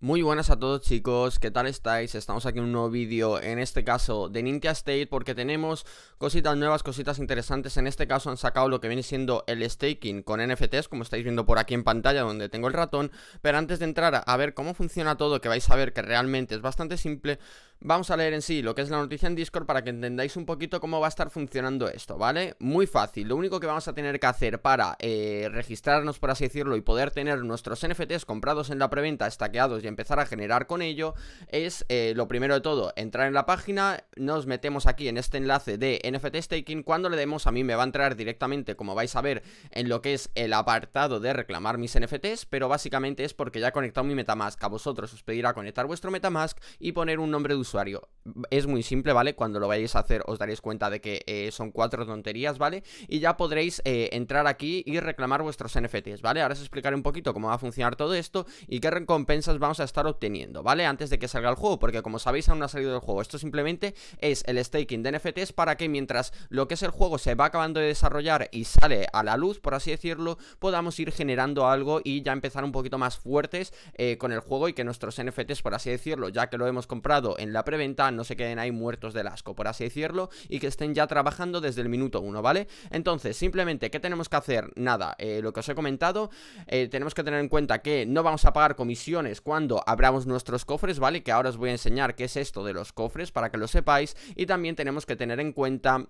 Muy buenas a todos chicos, ¿qué tal estáis? Estamos aquí en un nuevo vídeo, en este caso de Ninja State, porque tenemos cositas nuevas, cositas interesantes. En este caso han sacado lo que viene siendo el staking con NFTs, como estáis viendo por aquí en pantalla donde tengo el ratón. Pero antes de entrar a ver cómo funciona todo, que vais a ver que realmente es bastante simple, vamos a leer en sí lo que es la noticia en Discord para que entendáis un poquito cómo va a estar funcionando esto, ¿vale? Muy fácil, lo único que vamos a tener que hacer para eh, registrarnos, por así decirlo, y poder tener nuestros NFTs comprados en la preventa, estaqueados y empezar a generar con ello, es eh, lo primero de todo, entrar en la página, nos metemos aquí en este enlace de NFT Staking, cuando le demos a mí me va a entrar directamente, como vais a ver, en lo que es el apartado de reclamar mis NFTs, pero básicamente es porque ya he conectado mi Metamask, a vosotros os pedirá conectar vuestro Metamask y poner un nombre de usuario usuario es muy simple, ¿vale? Cuando lo vayáis a hacer os daréis cuenta de que eh, son cuatro tonterías, ¿vale? Y ya podréis eh, entrar aquí y reclamar vuestros NFTs, ¿vale? Ahora os explicaré un poquito cómo va a funcionar todo esto y qué recompensas vamos a estar obteniendo, ¿vale? Antes de que salga el juego, porque como sabéis aún no ha salido el juego, esto simplemente es el staking de NFTs para que mientras lo que es el juego se va acabando de desarrollar y sale a la luz, por así decirlo, podamos ir generando algo y ya empezar un poquito más fuertes eh, con el juego y que nuestros NFTs, por así decirlo, ya que lo hemos comprado en la preventa, no se queden ahí muertos del asco, por así decirlo, y que estén ya trabajando desde el minuto uno, ¿vale? Entonces, simplemente, ¿qué tenemos que hacer? Nada, eh, lo que os he comentado, eh, tenemos que tener en cuenta que no vamos a pagar comisiones cuando abramos nuestros cofres, ¿vale? Que ahora os voy a enseñar qué es esto de los cofres para que lo sepáis, y también tenemos que tener en cuenta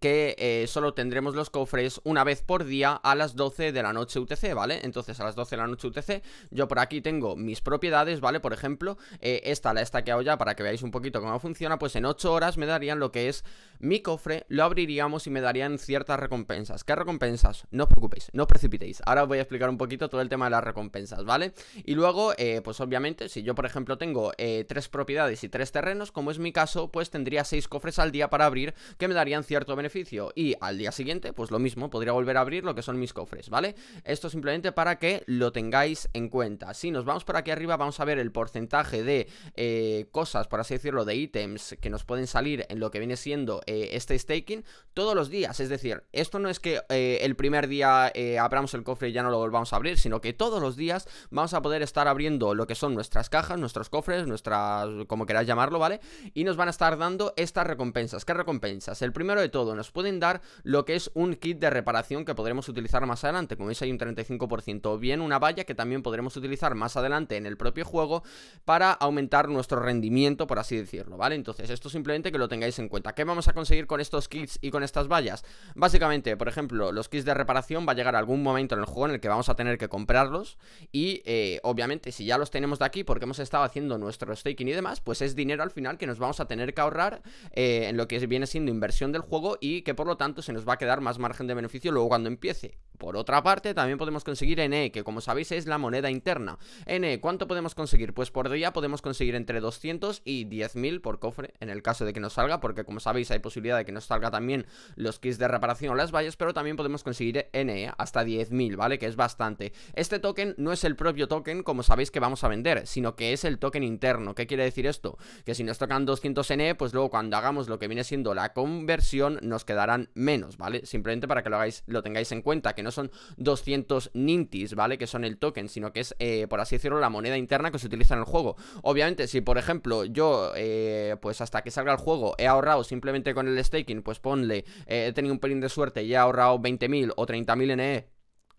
que eh, solo tendremos los cofres una vez por día a las 12 de la noche UTC, ¿vale? Entonces a las 12 de la noche UTC yo por aquí tengo mis propiedades, ¿vale? Por ejemplo, eh, esta la he estaqueado ya para que veáis un poquito cómo funciona, pues en 8 horas me darían lo que es mi cofre, lo abriríamos y me darían ciertas recompensas. ¿Qué recompensas? No os preocupéis, no os precipitéis. Ahora os voy a explicar un poquito todo el tema de las recompensas, ¿vale? Y luego, eh, pues obviamente, si yo por ejemplo tengo tres propiedades y tres terrenos, como es mi caso, pues tendría 6 cofres al día para abrir que me darían cierto beneficio beneficio y al día siguiente, pues lo mismo, podría volver a abrir lo que son mis cofres, ¿vale? Esto simplemente para que lo tengáis en cuenta. Si nos vamos por aquí arriba, vamos a ver el porcentaje de eh, cosas, por así decirlo, de ítems que nos pueden salir en lo que viene siendo eh, este staking todos los días. Es decir, esto no es que eh, el primer día abramos el cofre y ya no lo volvamos a abrir, sino que todos los días vamos a poder estar abriendo lo que son nuestras cajas, nuestros cofres, nuestras, como queráis llamarlo, ¿vale? Y nos van a estar dando estas recompensas. ¿Qué recompensas? El primero de todo, nos pueden dar lo que es un kit de reparación que podremos utilizar más adelante. Como veis hay un 35%. o Bien una valla que también podremos utilizar más adelante en el propio juego para aumentar nuestro rendimiento, por así decirlo, ¿vale? Entonces esto simplemente que lo tengáis en cuenta. ¿Qué vamos a conseguir con estos kits y con estas vallas? Básicamente, por ejemplo, los kits de reparación va a llegar algún momento en el juego en el que vamos a tener que comprarlos y eh, obviamente si ya los tenemos de aquí porque hemos estado haciendo nuestro staking y demás, pues es dinero al final que nos vamos a tener que ahorrar eh, en lo que viene siendo inversión del juego y que por lo tanto se nos va a quedar más margen de beneficio luego cuando empiece. Por otra parte, también podemos conseguir NE, que como sabéis es la moneda interna. NE, ¿cuánto podemos conseguir? Pues por día podemos conseguir entre 200 y 10.000 por cofre, en el caso de que nos salga, porque como sabéis hay posibilidad de que nos salga también los kits de reparación o las vallas, pero también podemos conseguir NE hasta 10.000, ¿vale? Que es bastante. Este token no es el propio token, como sabéis que vamos a vender, sino que es el token interno. ¿Qué quiere decir esto? Que si nos tocan 200 NE, pues luego cuando hagamos lo que viene siendo la conversión, nos quedarán menos, ¿vale? Simplemente para que lo hagáis, lo tengáis en cuenta, que no son 200 nintis, ¿vale? Que son el token, sino que es, eh, por así decirlo, la moneda interna que se utiliza en el juego. Obviamente, si por ejemplo yo, eh, pues hasta que salga el juego, he ahorrado simplemente con el staking, pues ponle, eh, he tenido un pelín de suerte y he ahorrado 20.000 o 30.000 NE,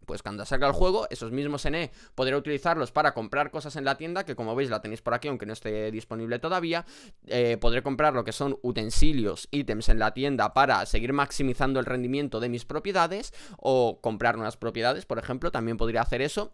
pues cuando salga el juego, esos mismos NE podré utilizarlos para comprar cosas en la tienda, que como veis la tenéis por aquí, aunque no esté disponible todavía. Eh, podré comprar lo que son utensilios, ítems en la tienda para seguir maximizando el rendimiento de mis propiedades o comprar nuevas propiedades, por ejemplo, también podría hacer eso.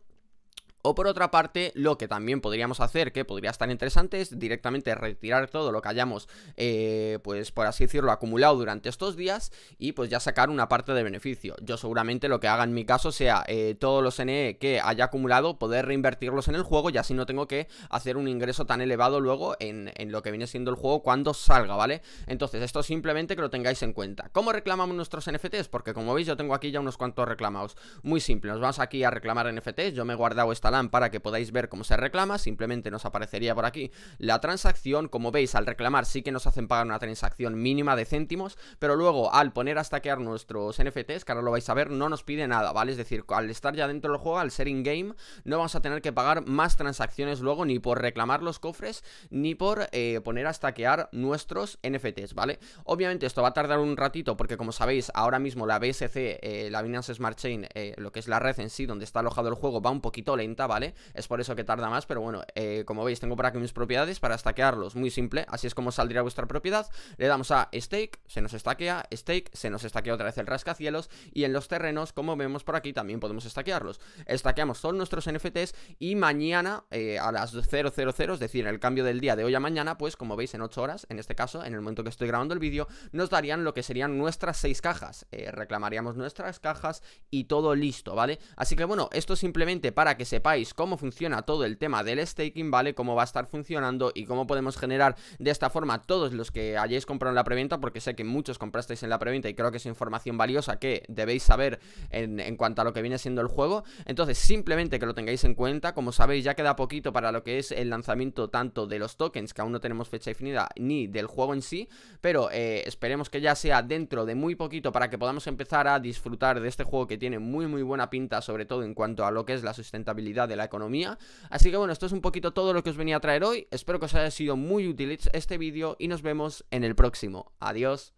O por otra parte, lo que también podríamos hacer, que podría estar interesante, es directamente retirar todo lo que hayamos, eh, pues por así decirlo, acumulado durante estos días y pues ya sacar una parte de beneficio. Yo seguramente lo que haga en mi caso sea eh, todos los NE que haya acumulado, poder reinvertirlos en el juego y así no tengo que hacer un ingreso tan elevado luego en, en lo que viene siendo el juego cuando salga, ¿vale? Entonces, esto simplemente que lo tengáis en cuenta. ¿Cómo reclamamos nuestros NFTs? Porque como veis, yo tengo aquí ya unos cuantos reclamados. Muy simple, nos vamos aquí a reclamar NFTs, yo me he guardado esta para que podáis ver cómo se reclama, simplemente nos aparecería por aquí la transacción, como veis al reclamar sí que nos hacen pagar una transacción mínima de céntimos, pero luego al poner a stackear nuestros NFTs, que ahora lo vais a ver, no nos pide nada, ¿vale? Es decir, al estar ya dentro del juego, al ser in-game, no vamos a tener que pagar más transacciones luego ni por reclamar los cofres, ni por eh, poner a stackear nuestros NFTs, ¿vale? Obviamente esto va a tardar un ratito porque como sabéis, ahora mismo la BSC, eh, la Binance Smart Chain, eh, lo que es la red en sí, donde está alojado el juego, va un poquito lento. ¿vale? Es por eso que tarda más, pero bueno, eh, como veis tengo por aquí mis propiedades para stackearlos, muy simple, así es como saldría vuestra propiedad, le damos a stake, se nos estaquea, stake, se nos stackea otra vez el rascacielos y en los terrenos, como vemos por aquí, también podemos stackearlos, Estaqueamos todos nuestros NFTs y mañana eh, a las 000, es decir, el cambio del día de hoy a mañana, pues como veis en 8 horas, en este caso, en el momento que estoy grabando el vídeo, nos darían lo que serían nuestras 6 cajas, eh, reclamaríamos nuestras cajas y todo listo, ¿vale? Así que bueno, esto simplemente para que sepa cómo funciona todo el tema del staking, ¿vale? Cómo va a estar funcionando y cómo podemos generar de esta forma todos los que hayáis comprado en la preventa, porque sé que muchos comprasteis en la preventa y creo que es información valiosa que debéis saber en, cuanto a lo que viene siendo el juego. Entonces, simplemente que lo tengáis en cuenta, como sabéis, ya queda poquito para lo que es el lanzamiento tanto de los tokens, que aún no tenemos fecha definida, ni del juego en sí, pero eh, esperemos que ya sea dentro de muy poquito para que podamos empezar a disfrutar de este juego que tiene muy muy buena pinta, sobre todo en cuanto a lo que es la sustentabilidad de la economía. Así que bueno, esto es un poquito todo lo que os venía a traer hoy. Espero que os haya sido muy útil este vídeo y nos vemos en el próximo. Adiós.